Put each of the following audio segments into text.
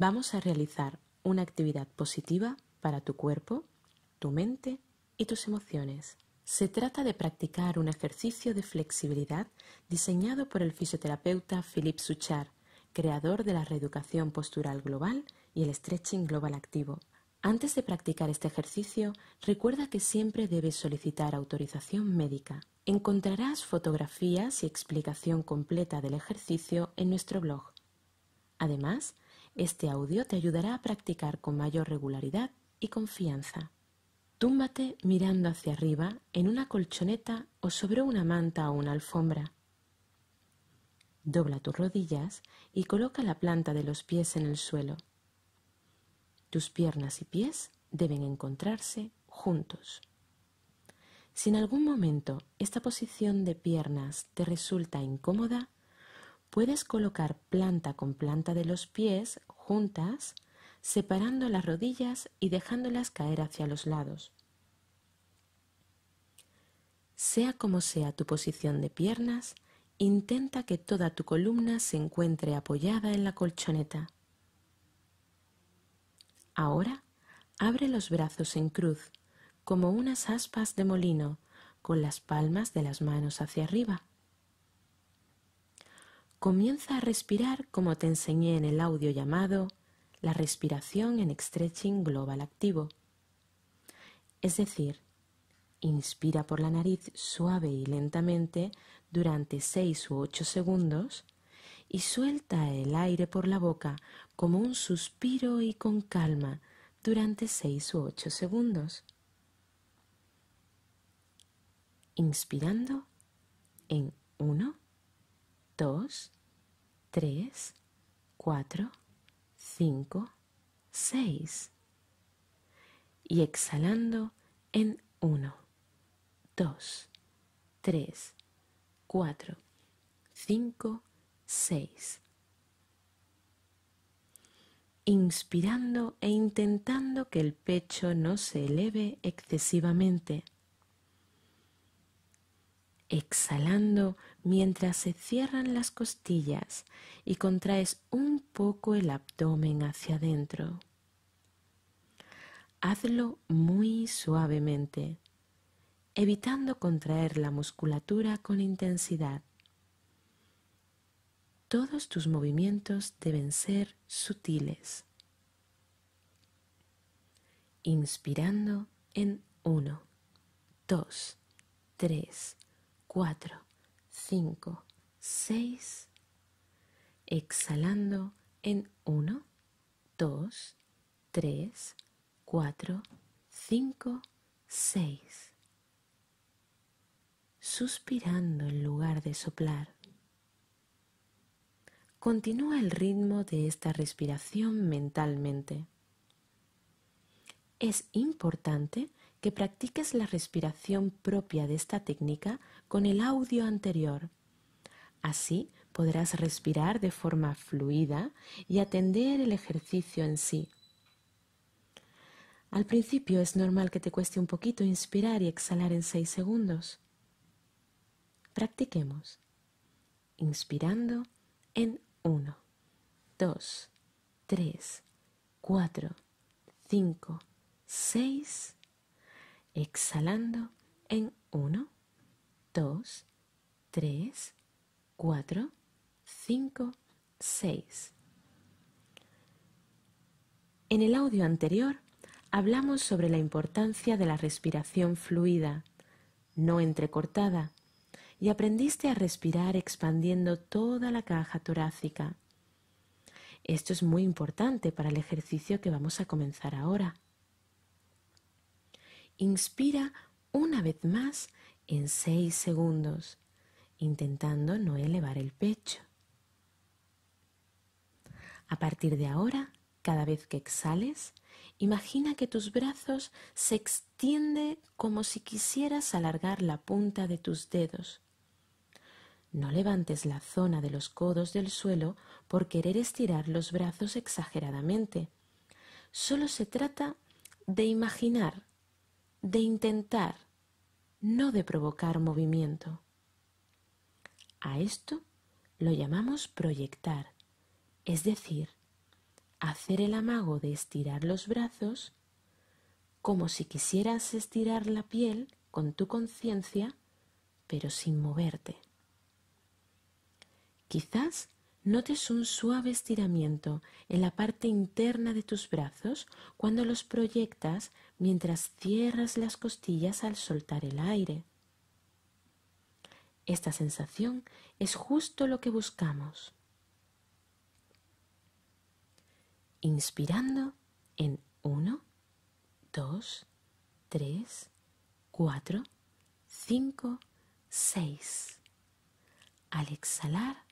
Vamos a realizar una actividad positiva para tu cuerpo, tu mente y tus emociones. Se trata de practicar un ejercicio de flexibilidad diseñado por el fisioterapeuta Philippe Suchar, creador de la reeducación postural global y el stretching global activo. Antes de practicar este ejercicio, recuerda que siempre debes solicitar autorización médica. Encontrarás fotografías y explicación completa del ejercicio en nuestro blog. Además, este audio te ayudará a practicar con mayor regularidad y confianza. Túmbate mirando hacia arriba en una colchoneta o sobre una manta o una alfombra. Dobla tus rodillas y coloca la planta de los pies en el suelo. Tus piernas y pies deben encontrarse juntos. Si en algún momento esta posición de piernas te resulta incómoda, Puedes colocar planta con planta de los pies juntas, separando las rodillas y dejándolas caer hacia los lados. Sea como sea tu posición de piernas, intenta que toda tu columna se encuentre apoyada en la colchoneta. Ahora, abre los brazos en cruz, como unas aspas de molino, con las palmas de las manos hacia arriba comienza a respirar como te enseñé en el audio llamado La respiración en Stretching Global Activo. Es decir, inspira por la nariz suave y lentamente durante 6 u 8 segundos y suelta el aire por la boca como un suspiro y con calma durante 6 u 8 segundos. Inspirando en 1 2, 3, 4, 5, 6. Y exhalando en 1, 2, 3, 4, 5, 6. Inspirando e intentando que el pecho no se eleve excesivamente exhalando mientras se cierran las costillas y contraes un poco el abdomen hacia adentro. Hazlo muy suavemente, evitando contraer la musculatura con intensidad. Todos tus movimientos deben ser sutiles. Inspirando en 1, 2, 3, 4, 5, 6. Exhalando en 1, 2, 3, 4, 5, 6. Suspirando en lugar de soplar. Continúa el ritmo de esta respiración mentalmente. Es importante que practiques la respiración propia de esta técnica con el audio anterior. Así podrás respirar de forma fluida y atender el ejercicio en sí. Al principio es normal que te cueste un poquito inspirar y exhalar en 6 segundos. Practiquemos. Inspirando en 1, 2, 3, 4, 5, 6 exhalando en 1, 2, 3, 4, 5, 6. En el audio anterior hablamos sobre la importancia de la respiración fluida, no entrecortada, y aprendiste a respirar expandiendo toda la caja torácica. Esto es muy importante para el ejercicio que vamos a comenzar ahora. Inspira una vez más en seis segundos, intentando no elevar el pecho. A partir de ahora, cada vez que exhales, imagina que tus brazos se extienden como si quisieras alargar la punta de tus dedos. No levantes la zona de los codos del suelo por querer estirar los brazos exageradamente. Solo se trata de imaginar de intentar, no de provocar movimiento. A esto lo llamamos proyectar, es decir, hacer el amago de estirar los brazos como si quisieras estirar la piel con tu conciencia, pero sin moverte. Quizás Notes un suave estiramiento en la parte interna de tus brazos cuando los proyectas mientras cierras las costillas al soltar el aire. Esta sensación es justo lo que buscamos. Inspirando en 1, 2, 3, 4, 5, 6. Al exhalar,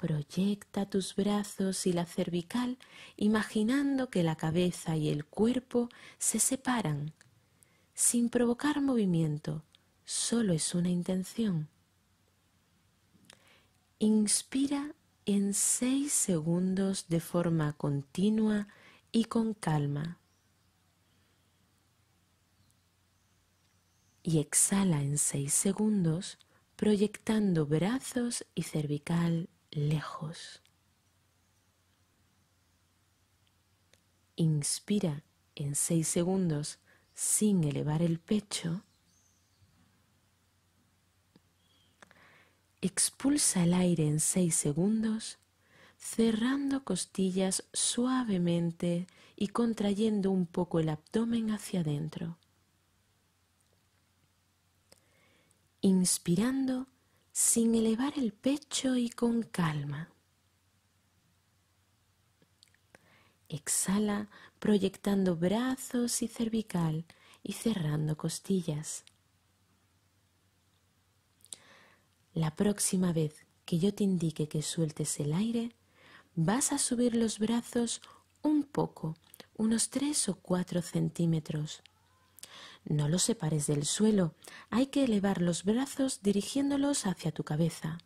Proyecta tus brazos y la cervical imaginando que la cabeza y el cuerpo se separan. Sin provocar movimiento, solo es una intención. Inspira en seis segundos de forma continua y con calma. Y exhala en seis segundos proyectando brazos y cervical lejos. Inspira en 6 segundos sin elevar el pecho. Expulsa el aire en 6 segundos, cerrando costillas suavemente y contrayendo un poco el abdomen hacia adentro. Inspirando sin elevar el pecho y con calma. Exhala proyectando brazos y cervical y cerrando costillas. La próxima vez que yo te indique que sueltes el aire, vas a subir los brazos un poco, unos 3 o 4 centímetros. No los separes del suelo, hay que elevar los brazos dirigiéndolos hacia tu cabeza.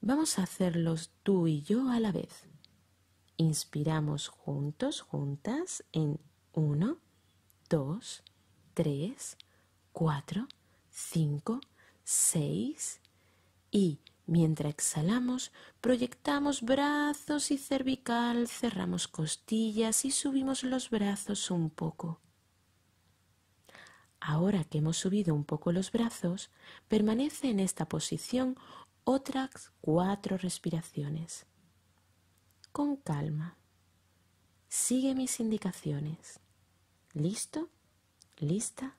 Vamos a hacerlos tú y yo a la vez. Inspiramos juntos, juntas, en 1, 2, 3, 4, 5, 6 y mientras exhalamos proyectamos brazos y cervical, cerramos costillas y subimos los brazos un poco. Ahora que hemos subido un poco los brazos, permanece en esta posición otras cuatro respiraciones. Con calma. Sigue mis indicaciones. ¿Listo? ¿Lista?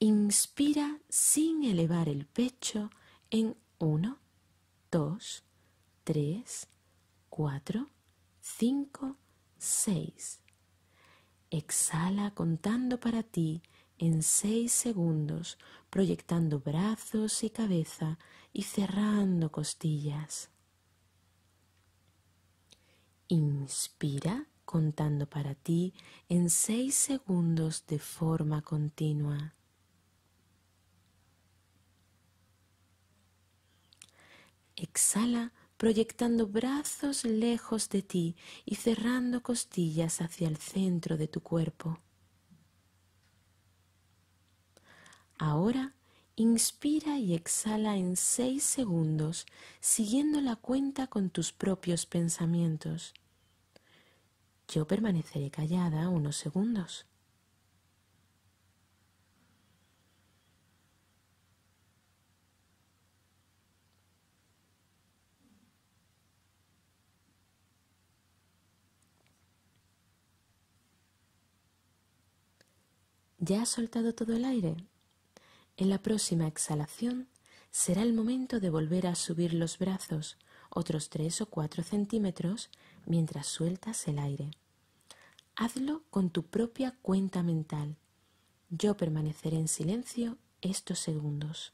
Inspira sin elevar el pecho en 1, 2, 3, 4, 5, 6. Exhala contando para ti en seis segundos, proyectando brazos y cabeza y cerrando costillas. Inspira contando para ti en seis segundos de forma continua. Exhala proyectando brazos lejos de ti y cerrando costillas hacia el centro de tu cuerpo. Ahora inspira y exhala en seis segundos siguiendo la cuenta con tus propios pensamientos. Yo permaneceré callada unos segundos. ¿Ya has soltado todo el aire? En la próxima exhalación será el momento de volver a subir los brazos otros tres o cuatro centímetros mientras sueltas el aire. Hazlo con tu propia cuenta mental. Yo permaneceré en silencio estos segundos.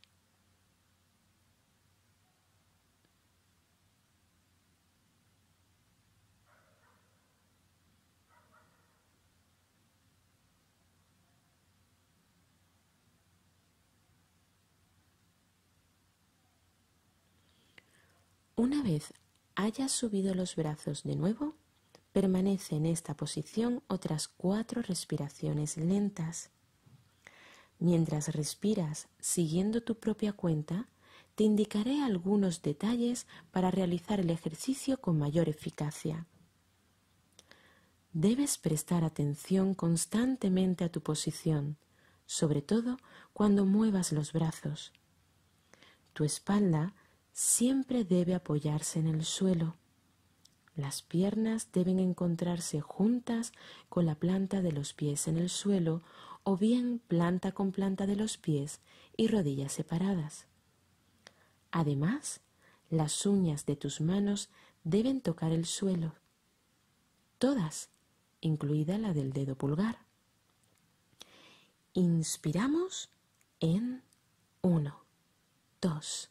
Una vez hayas subido los brazos de nuevo, permanece en esta posición otras cuatro respiraciones lentas. Mientras respiras siguiendo tu propia cuenta, te indicaré algunos detalles para realizar el ejercicio con mayor eficacia. Debes prestar atención constantemente a tu posición, sobre todo cuando muevas los brazos. Tu espalda siempre debe apoyarse en el suelo. Las piernas deben encontrarse juntas con la planta de los pies en el suelo o bien planta con planta de los pies y rodillas separadas. Además, las uñas de tus manos deben tocar el suelo. Todas, incluida la del dedo pulgar. Inspiramos en 1, 2,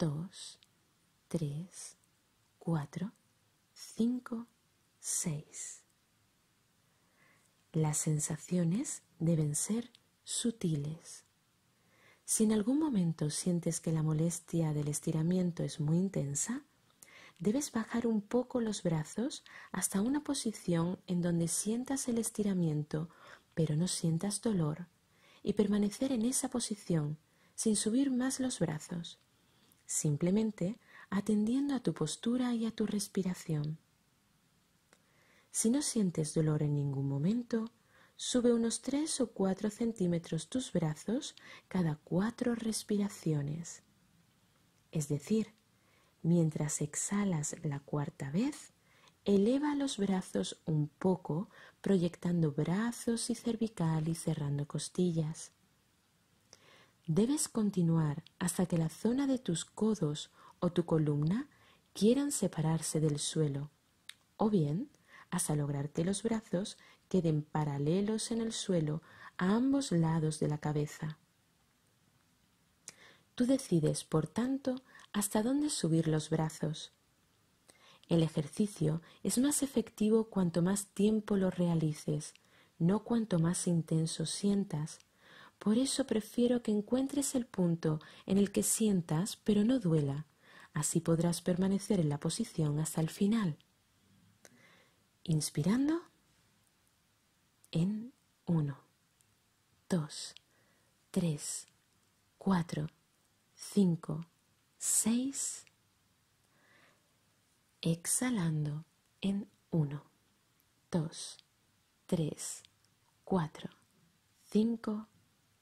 2, 3, 4, 5, 6. Las sensaciones deben ser sutiles. Si en algún momento sientes que la molestia del estiramiento es muy intensa, debes bajar un poco los brazos hasta una posición en donde sientas el estiramiento, pero no sientas dolor, y permanecer en esa posición sin subir más los brazos simplemente atendiendo a tu postura y a tu respiración. Si no sientes dolor en ningún momento, sube unos 3 o 4 centímetros tus brazos cada cuatro respiraciones. Es decir, mientras exhalas la cuarta vez, eleva los brazos un poco, proyectando brazos y cervical y cerrando costillas. Debes continuar hasta que la zona de tus codos o tu columna quieran separarse del suelo, o bien hasta lograr que los brazos queden paralelos en el suelo a ambos lados de la cabeza. Tú decides, por tanto, hasta dónde subir los brazos. El ejercicio es más efectivo cuanto más tiempo lo realices, no cuanto más intenso sientas, por eso prefiero que encuentres el punto en el que sientas pero no duela. Así podrás permanecer en la posición hasta el final. Inspirando en 1, 2, 3, 4, 5, 6. Exhalando en 1, 2, 3, 4, 5, 6.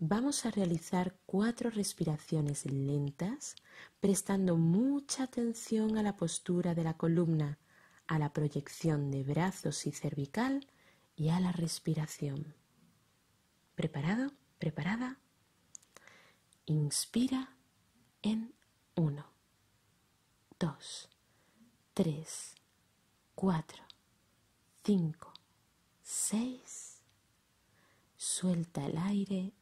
Vamos a realizar cuatro respiraciones lentas, prestando mucha atención a la postura de la columna, a la proyección de brazos y cervical y a la respiración. ¿Preparado? ¿Preparada? Inspira en 1, 2, 3, 4, 5, 6. Suelta el aire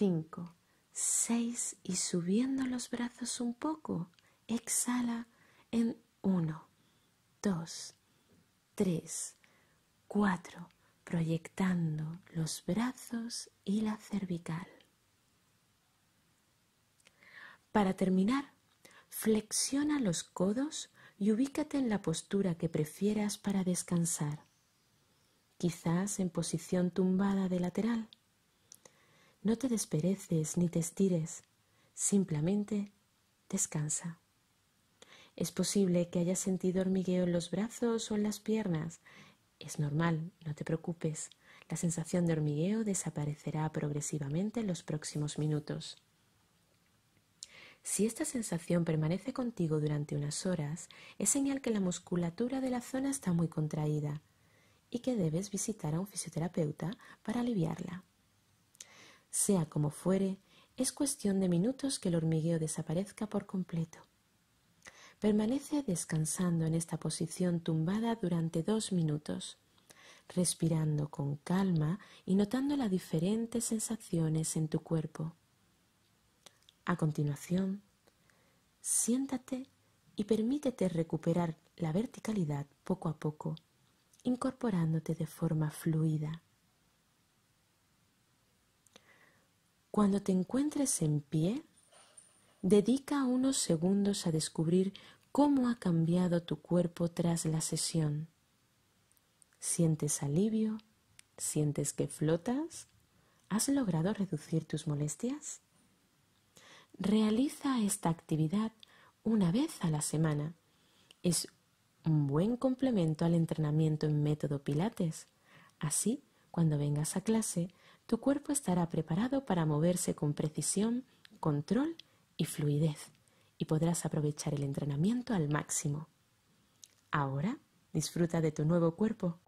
5, 6 y subiendo los brazos un poco, exhala en 1, 2, 3, 4, proyectando los brazos y la cervical. Para terminar, flexiona los codos y ubícate en la postura que prefieras para descansar, quizás en posición tumbada de lateral no te despereces ni te estires, simplemente descansa. Es posible que hayas sentido hormigueo en los brazos o en las piernas. Es normal, no te preocupes. La sensación de hormigueo desaparecerá progresivamente en los próximos minutos. Si esta sensación permanece contigo durante unas horas, es señal que la musculatura de la zona está muy contraída y que debes visitar a un fisioterapeuta para aliviarla. Sea como fuere, es cuestión de minutos que el hormigueo desaparezca por completo. Permanece descansando en esta posición tumbada durante dos minutos, respirando con calma y notando las diferentes sensaciones en tu cuerpo. A continuación, siéntate y permítete recuperar la verticalidad poco a poco, incorporándote de forma fluida. Cuando te encuentres en pie, dedica unos segundos a descubrir cómo ha cambiado tu cuerpo tras la sesión. ¿Sientes alivio? ¿Sientes que flotas? ¿Has logrado reducir tus molestias? Realiza esta actividad una vez a la semana. Es un buen complemento al entrenamiento en método Pilates. Así, cuando vengas a clase, tu cuerpo estará preparado para moverse con precisión, control y fluidez y podrás aprovechar el entrenamiento al máximo. Ahora disfruta de tu nuevo cuerpo.